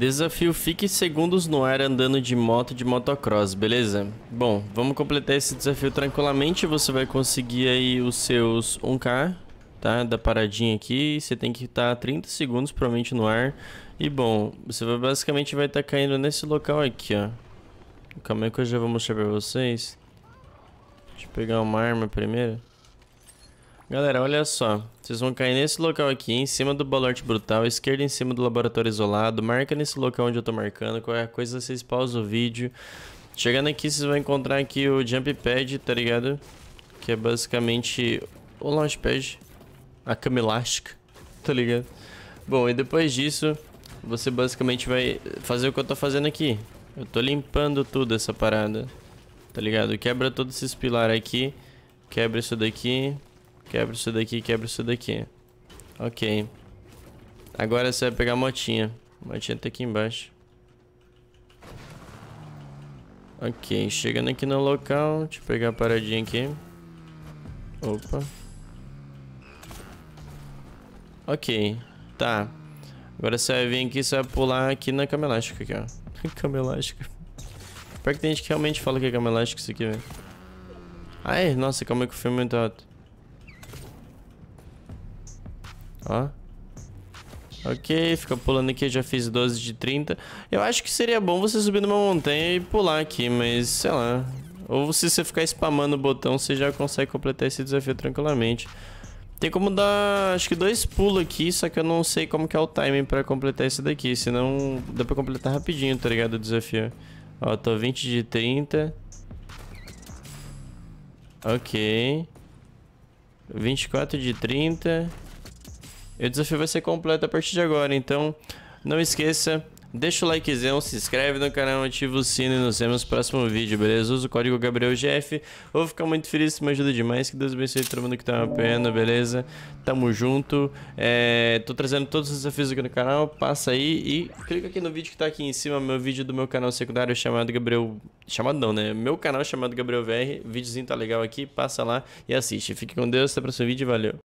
Desafio fique segundos no ar andando de moto de motocross, beleza? Bom, vamos completar esse desafio tranquilamente. Você vai conseguir aí os seus 1k, tá? Da paradinha aqui. Você tem que estar 30 segundos provavelmente no ar. E bom, você vai, basicamente vai estar caindo nesse local aqui, ó. Calma aí que eu já vou mostrar pra vocês. Deixa eu pegar uma arma primeiro. Galera, olha só. Vocês vão cair nesse local aqui, em cima do balorte Brutal, esquerda em cima do Laboratório Isolado. Marca nesse local onde eu tô marcando. Qual é a coisa, vocês pausam o vídeo. Chegando aqui, vocês vão encontrar aqui o Jump Pad, tá ligado? Que é basicamente o launch pad, A cama elástica, tá ligado? Bom, e depois disso, você basicamente vai fazer o que eu tô fazendo aqui. Eu tô limpando tudo essa parada, tá ligado? Quebra todos esses pilares aqui. Quebra isso daqui, Quebra isso daqui, quebra isso daqui. Ok. Agora você vai pegar a motinha. A motinha tá aqui embaixo. Ok, chegando aqui no local. Deixa eu pegar a paradinha aqui. Opa. Ok, tá. Agora você vai vir aqui e você vai pular aqui na cama elástica aqui, ó. cama elástica. Pior que tem gente que realmente fala que é cama elástica isso aqui, velho. Ai, nossa, calma aí que o filme é tá muito alto. Ó. Ok, fica pulando aqui, já fiz 12 de 30. Eu acho que seria bom você subir numa montanha e pular aqui, mas sei lá. Ou se você ficar spamando o botão, você já consegue completar esse desafio tranquilamente. Tem como dar, acho que dois pulos aqui, só que eu não sei como que é o timing pra completar esse daqui. Senão dá pra completar rapidinho, tá ligado, o desafio. Ó, tô 20 de 30. Ok. 24 de 30. E o desafio vai ser completo a partir de agora, então não esqueça, deixa o likezão, se inscreve no canal, ativa o sino e nos vemos no próximo vídeo, beleza? Usa o código GabrielGF, vou ficar muito feliz, isso me ajuda demais, que Deus abençoe todo mundo que tá me apoiando, beleza? Tamo junto, é, tô trazendo todos os desafios aqui no canal, passa aí e clica aqui no vídeo que tá aqui em cima, meu vídeo do meu canal secundário chamado Gabriel... Chamado não, né? Meu canal chamado Gabriel VR, videozinho tá legal aqui, passa lá e assiste. Fique com Deus, até o próximo vídeo, valeu!